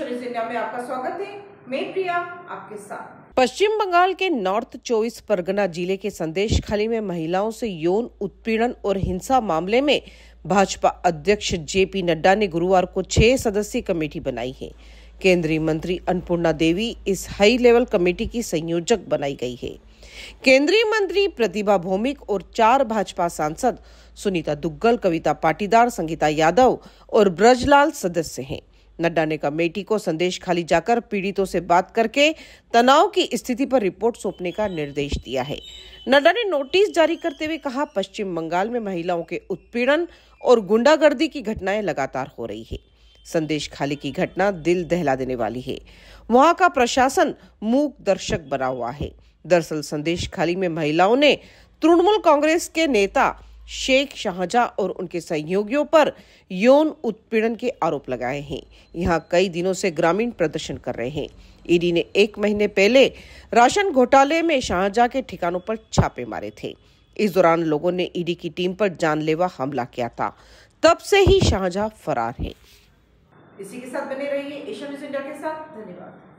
आपका स्वागत है मैं प्रिया आपके साथ पश्चिम बंगाल के नॉर्थ चौबीस परगना जिले के संदेश खाली में महिलाओं से यौन उत्पीड़न और हिंसा मामले में भाजपा अध्यक्ष जे पी नड्डा ने गुरुवार को छह सदस्यीय कमेटी बनाई है केंद्रीय मंत्री अन्नपूर्णा देवी इस हाई लेवल कमेटी की संयोजक बनाई गई है केंद्रीय मंत्री प्रतिभा भौमिक और चार भाजपा सांसद सुनीता दुग्गल कविता पाटीदार संगीता यादव और ब्रजलाल सदस्य हैं नड्डा ने कमेटी को संदेश खाली जाकर पीड़ितों से बात करके तनाव की स्थिति पर रिपोर्ट सौंपने का निर्देश दिया है नड्डा ने नोटिस जारी करते हुए कहा पश्चिम बंगाल में महिलाओं के उत्पीड़न और गुंडागर्दी की घटनाएं लगातार हो रही है संदेश खाली की घटना दिल दहला देने वाली है वहां का प्रशासन मूक दर्शक बना हुआ है दरअसल संदेश खाली में महिलाओं ने तृणमूल कांग्रेस के नेता शेख शाहजहा और उनके सहयोगियों पर यौन उत्पीड़न के आरोप लगाए हैं यहां कई दिनों से ग्रामीण प्रदर्शन कर रहे हैं ईडी ने एक महीने पहले राशन घोटाले में शाहजहा के ठिकानों पर छापे मारे थे इस दौरान लोगों ने ईडी की टीम पर जानलेवा हमला किया था तब से ही शाहजहां फरार है इसी के साथ बने रहिए एशिया न्यूज इंडिया के साथ धन्यवाद